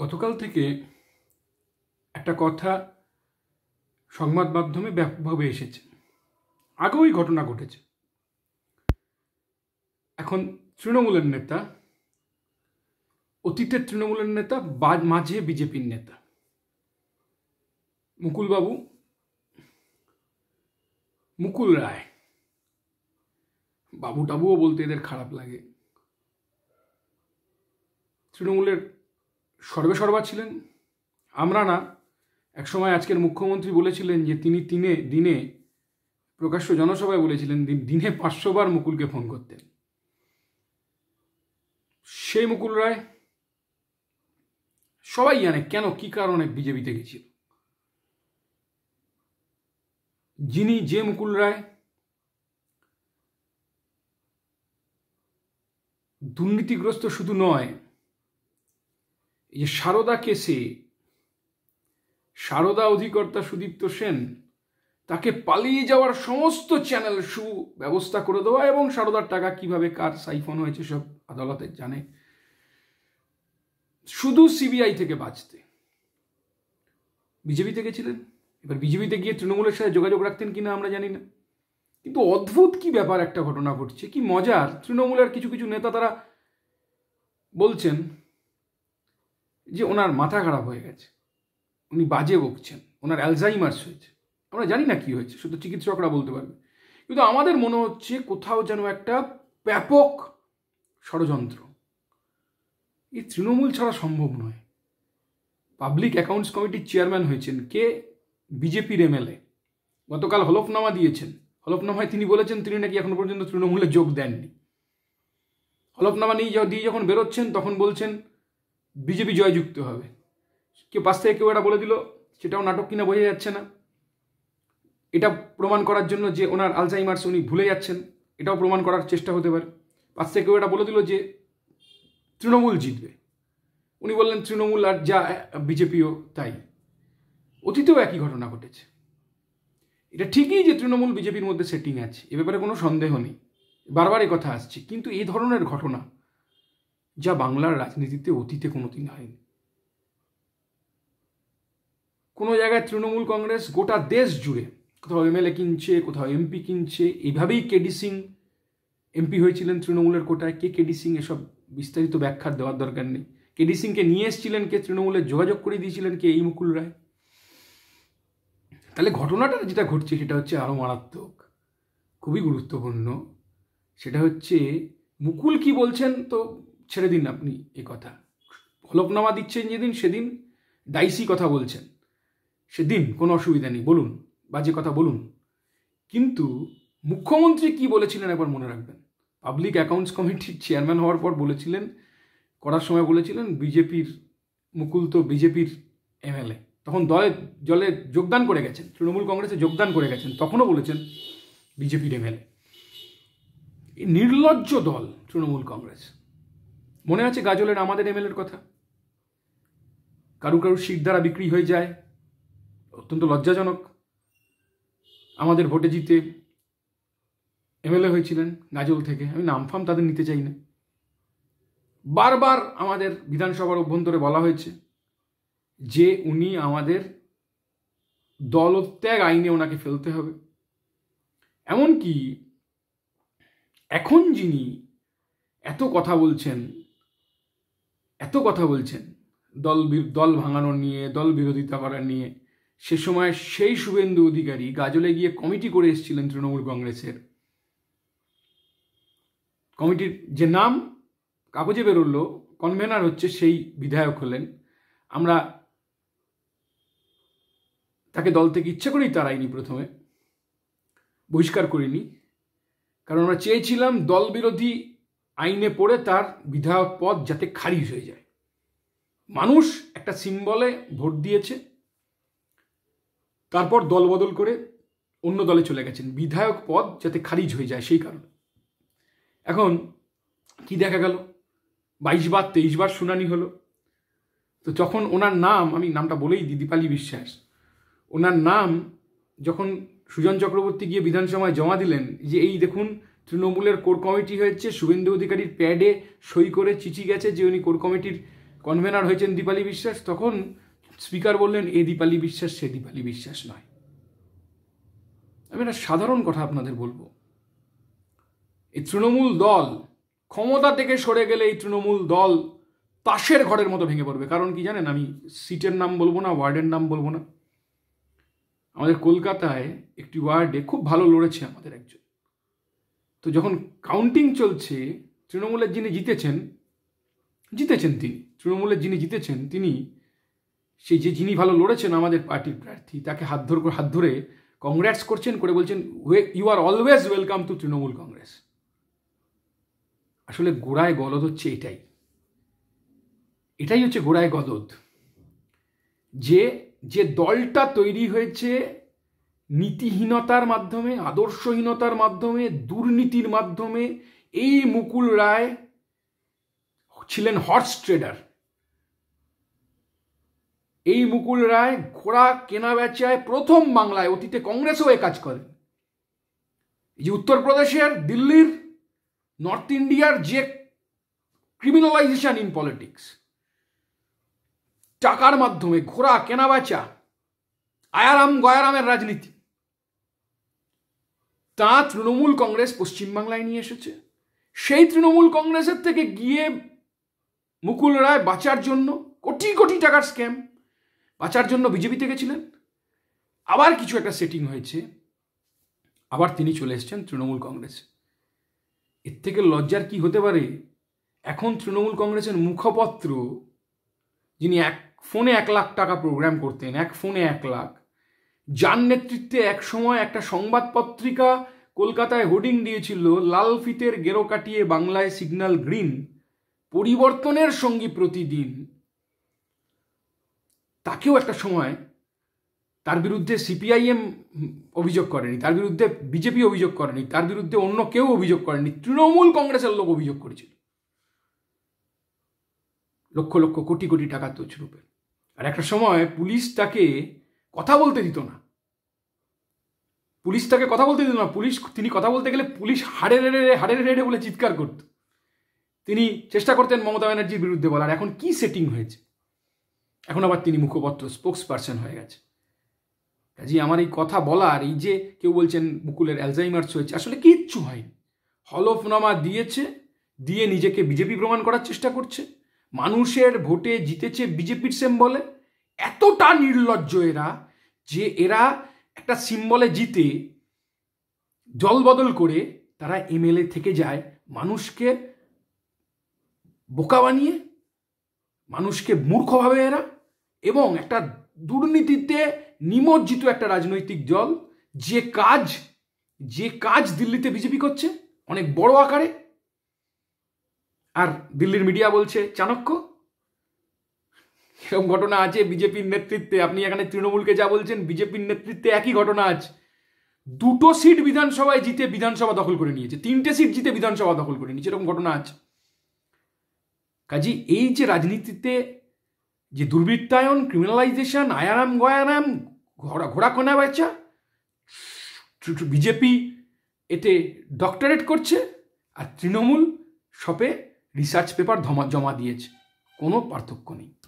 গতকাল থেকে একটা কথা সংবাদ মাধ্যমে ব্যাপকভাবে এসেছে আগেও এই ঘটনা ঘটেছে এখন তৃণমূলের নেতা অতীতের তৃণমূলের নেতা বা মাঝে বিজেপির নেতা মুকুলবাবু মুকুল রায় বাবু টাবুও বলতে এদের খারাপ লাগে তৃণমূলের সর্বেসর্বা ছিলেন আমরা না একসময় আজকের মুখ্যমন্ত্রী বলেছিলেন যে তিনি তিনে দিনে প্রকাশ্য জনসভায় বলেছিলেন দিনে পাঁচশোবার মুকুলকে ফোন করতেন সেই মুকুল রায় সবাই জানে কেন কি কারণে বিজেপিতে গেছিল যিনি যে মুকুল রায় দুর্নীতিগ্রস্ত শুধু নয় এই যে সারদা কেসে সারদা অধিকর্তা সুদীপ্ত সেন তাকে পালিয়ে যাওয়ার সমস্ত চ্যানেল সু ব্যবস্থা করে দেওয়া এবং সারদার টাকা কিভাবে কার সাইফন হয়েছে সব আদালতের জানে শুধু সিবিআই থেকে বাঁচতে বিজেপিতে গেছিলেন এবার বিজেপিতে গিয়ে তৃণমূলের সাথে যোগাযোগ রাখতেন কিনা আমরা জানি না কিন্তু অদ্ভুত কি ব্যাপার একটা ঘটনা ঘটছে কি মজার তৃণমূলের কিছু কিছু নেতা তারা বলছেন যে ওনার মাথা খারাপ হয়ে গেছে উনি বাজে বকছেন ওনার অ্যালজাইমার্স হয়েছে আমরা জানি না কী হয়েছে শুধু চিকিৎসকরা বলতে পারবে কিন্তু আমাদের মনে হচ্ছে কোথাও যেন একটা ব্যাপক ষড়যন্ত্র এই তৃণমূল ছাড়া সম্ভব নয় পাবলিক অ্যাকাউন্টস কমিটির চেয়ারম্যান হয়েছেন কে বিজেপির এমএলএ গতকাল হলফনামা দিয়েছেন হলফনামায় তিনি বলেছেন তিনি নাকি এখনো পর্যন্ত তৃণমূলে যোগ দেননি হলফনামা নিয়ে দিয়ে যখন বেরোচ্ছেন তখন বলছেন বিজেপি জয়যুক্ত হবে কেউ পাশ থেকে কেউ এটা বলে দিল সেটাও নাটক কিনা বোঝা যাচ্ছে না এটা প্রমাণ করার জন্য যে ওনার আলজাইমার্স উনি ভুলে যাচ্ছেন এটাও প্রমাণ করার চেষ্টা হতে পারে পাশ থেকে কেউ এটা বলে দিল যে তৃণমূল জিতবে উনি বললেন তৃণমূল আর যা বিজেপিও তাই অতীতেও একই ঘটনা ঘটেছে এটা ঠিকই যে তৃণমূল বিজেপির মধ্যে সেটিং আছে এ ব্যাপারে কোনো সন্দেহ নেই বারবার কথা আসছে কিন্তু এই ধরনের ঘটনা যা বাংলার রাজনীতিতে অতীতে কোনো দিন হয়নি কোনো জায়গায় তৃণমূল কংগ্রেস গোটা দেশ জুড়ে কোথাও এমএলএ কিনছে কোথাও এমপি কিনছে এইভাবেই কেডি সিং এমপি হয়েছিলেন তৃণমূলের কোটায় কে কেডি সিং এসব বিস্তারিত ব্যাখ্যা দেওয়ার দরকার নেই কেডি সিংকে নিয়ে এসেছিলেন কে তৃণমূলের যোগাযোগ করে দিয়েছিলেন কে এই মুকুল রায় তাহলে ঘটনাটা যেটা ঘটছে সেটা হচ্ছে আরও মারাত্মক খুবই গুরুত্বপূর্ণ সেটা হচ্ছে মুকুল কি বলছেন তো ছেড়ে দিন আপনি এ কথা হলফনামা দিচ্ছেন যেদিন সেদিন ডাইসি কথা বলছেন সেদিন কোনো অসুবিধা নেই বলুন বাজে কথা বলুন কিন্তু মুখ্যমন্ত্রী কি বলেছিলেন একবার মনে রাখবেন পাবলিক অ্যাকাউন্টস কমিটির চেয়ারম্যান হওয়ার পর বলেছিলেন করার সময় বলেছিলেন বিজেপির মুকুল তো বিজেপির এমএলএ তখন দলে জলে যোগদান করে গেছেন তৃণমূল কংগ্রেসে যোগদান করে গেছেন তখনও বলেছেন বিজেপির এমএলএ নির্লজ্জ দল তৃণমূল কংগ্রেস মনে আছে গাজলের আমাদের এম কথা কারু কারু শীত দ্বারা বিক্রি হয়ে যায় অত্যন্ত লজ্জাজনক আমাদের ভোটে জিতে এমএলএ হয়েছিলেন গাজল থেকে আমি নামফাম তাদের নিতে চাই না বারবার আমাদের বিধানসভার অভ্যন্তরে বলা হয়েছে যে উনি আমাদের দলত্যাগ আইনে ওনাকে ফেলতে হবে এমনকি এখন যিনি এত কথা বলছেন এত কথা বলছেন দল দল ভাঙানো নিয়ে দল বিরোধিতা করা নিয়ে সে সময় সেই শুভেন্দু অধিকারী গাজলে গিয়ে কমিটি করে এসেছিলেন তৃণমূল কংগ্রেসের কমিটির যে নাম কাগজে বেরোলো কনভেনার হচ্ছে সেই বিধায়ক হলেন আমরা তাকে দল থেকে ইচ্ছে করেই তাড়াইনি প্রথমে বহিষ্কার করিনি কারণ আমরা চেয়েছিলাম দল বিরোধী আইনে পড়ে তার বিধায়ক পদ যাতে খারিজ হয়ে যায় মানুষ একটা সিম্বলে ভোট দিয়েছে তারপর দলবদল করে অন্য দলে চলে গেছেন বিধায়ক পদ যাতে খারিজ হয়ে যায় সেই কারণে এখন কি দেখা গেল বাইশ বার তেইশ বার শুনানি হলো তো যখন ওনার নাম আমি নামটা বলেই দিদিপালি বিশ্বাস ওনার নাম যখন সুজন চক্রবর্তী গিয়ে বিধানসভায় জমা দিলেন যে এই দেখুন তৃণমূলের কোর কমিটি হয়েছে শুভেন্দু অধিকারীর প্যাডে সই করে চিঠি গেছে যে উনি কোর কমিটির কনভেনার হয়েছেন দীপালি বিশ্বাস তখন স্পিকার বললেন এ দীপালি বিশ্বাস সে দীপালি বিশ্বাস নয় আমি একটা সাধারণ কথা আপনাদের বলবো এই তৃণমূল দল ক্ষমতা থেকে সরে গেলে এই তৃণমূল দল তাসের ঘরের মতো ভেঙে পড়বে কারণ কি জানেন আমি সিটের নাম বলবো না ওয়ার্ডের নাম বলবো না আমাদের কলকাতায় একটি ওয়ার্ডে খুব ভালো লড়েছে আমাদের একজন তো যখন কাউন্টিং চলছে তৃণমূলের যিনি জিতেছেন জিতেছেন তিনি তৃণমূলের যিনি জিতেছেন তিনি সেই যে যিনি ভালো লড়েছেন আমাদের পার্টির প্রার্থী তাকে হাত ধর হাত ধরে কংগ্রেস করছেন করে বলছেন you are always welcome to Trinamool Congress আসলে গোড়ায় গলদ হচ্ছে এটাই এটাই হচ্ছে গোড়ায় গলদ যে যে দলটা তৈরি হয়েছে নীতিহীনতার মাধ্যমে আদর্শহীনতার মাধ্যমে দুর্নীতির মাধ্যমে এই মুকুল রায় ছিলেন হর্স ট্রেডার এই মুকুল রায় ঘোড়া কেনা বেচায় প্রথম বাংলায় অতীতে কংগ্রেসও এ কাজ করে যে উত্তরপ্রদেশের দিল্লির নর্থ ইন্ডিয়ার যে ক্রিমিনালাইজেশন ইন পলিটিক্স টাকার মাধ্যমে ঘোড়া কেনা বেচা আয়ারাম গয়ারামের রাজনীতি তা তৃণমূল কংগ্রেস পশ্চিমবাংলায় নিয়ে এসেছে সেই তৃণমূল কংগ্রেসের থেকে গিয়ে মুকুল রায় বাঁচার জন্য কোটি কোটি টাকার স্ক্যাম বাঁচার জন্য বিজেপিতে গেছিলেন আবার কিছু একটা সেটিং হয়েছে আবার তিনি চলে এসছেন তৃণমূল কংগ্রেস এর থেকে লজ্জার কি হতে পারে এখন তৃণমূল কংগ্রেসের মুখপত্র যিনি এক ফোনে এক লাখ টাকা প্রোগ্রাম করতেন এক ফোনে এক লাখ যার নেতৃত্বে একসময় একটা সংবাদ পত্রিকা কলকাতায় হোর্ডিং দিয়েছিল লাল ফিতের গেরো কাটিয়ে বাংলায় সিগন্যাল গ্রিন পরিবর্তনের সঙ্গী প্রতিদিন তাকেও একটা সময় তার বিরুদ্ধে সিপিআইএম অভিযোগ করেনি তার বিরুদ্ধে বিজেপি অভিযোগ করেনি তার বিরুদ্ধে অন্য কেউ অভিযোগ করেনি তৃণমূল কংগ্রেসের লোক অভিযোগ করেছিল লক্ষ লক্ষ কোটি কোটি টাকা তছরূপে আর একটা সময় পুলিশ তাকে কথা বলতে দিত না পুলিশ তাকে কথা বলতে দিত না পুলিশ তিনি কথা বলতে গেলে পুলিশ হাড়ে রেড়ে হাড়ে রেড়ে বলে চিৎকার করত তিনি চেষ্টা করতেন মমতা ব্যানার্জির বিরুদ্ধে বলার এখন কি সেটিং হয়েছে এখন আবার তিনি মুখপত্র স্পোক্স পার্সন হয়ে গেছে কাজে আমার এই কথা বলার এই যে কেউ বলছেন মুকুলের অ্যালজাইমার্স হয়েছে আসলে কিচ্ছু হয়নি হলফনামা দিয়েছে দিয়ে নিজেকে বিজেপি প্রমাণ করার চেষ্টা করছে মানুষের ভোটে জিতেছে বিজেপির সেম বলে এতটা নির্লজ্জ এরা যে এরা একটা সিম্বলে জিতে জলবদল করে তারা এমএলএ থেকে যায় মানুষকে বোকা বানিয়ে মানুষকে মূর্খভাবে এরা এবং একটা দুর্নীতিতে নিমজ্জিত একটা রাজনৈতিক দল যে কাজ যে কাজ দিল্লিতে বিজেপি করছে অনেক বড় আকারে আর দিল্লির মিডিয়া বলছে চাণক্য সব ঘটনা আছে বিজেপির নেতৃত্বে আপনি এখানে তৃণমূলকে যা বলছেন বিজেপির নেতৃত্বে একই ঘটনা আছে দুটো সিট বিধানসভায় জিতে বিধানসভা দখল করে নিয়েছে তিনটে সিট জিতে বিধানসভা দখল করে নিয়েছে এরকম ঘটনা আছে কাজে এই যে রাজনীতিতে যে দুর্বৃত্তায়ন ক্রিমিনালাইজেশন আয়ারাম গয়ারাম ঘোড়া ঘোড়া কোনা বাচ্চা বিজেপি এতে ডক্টরেট করছে আর তৃণমূল শপে রিসার্চ পেপার জমা দিয়েছে কোনো পার্থক্য নেই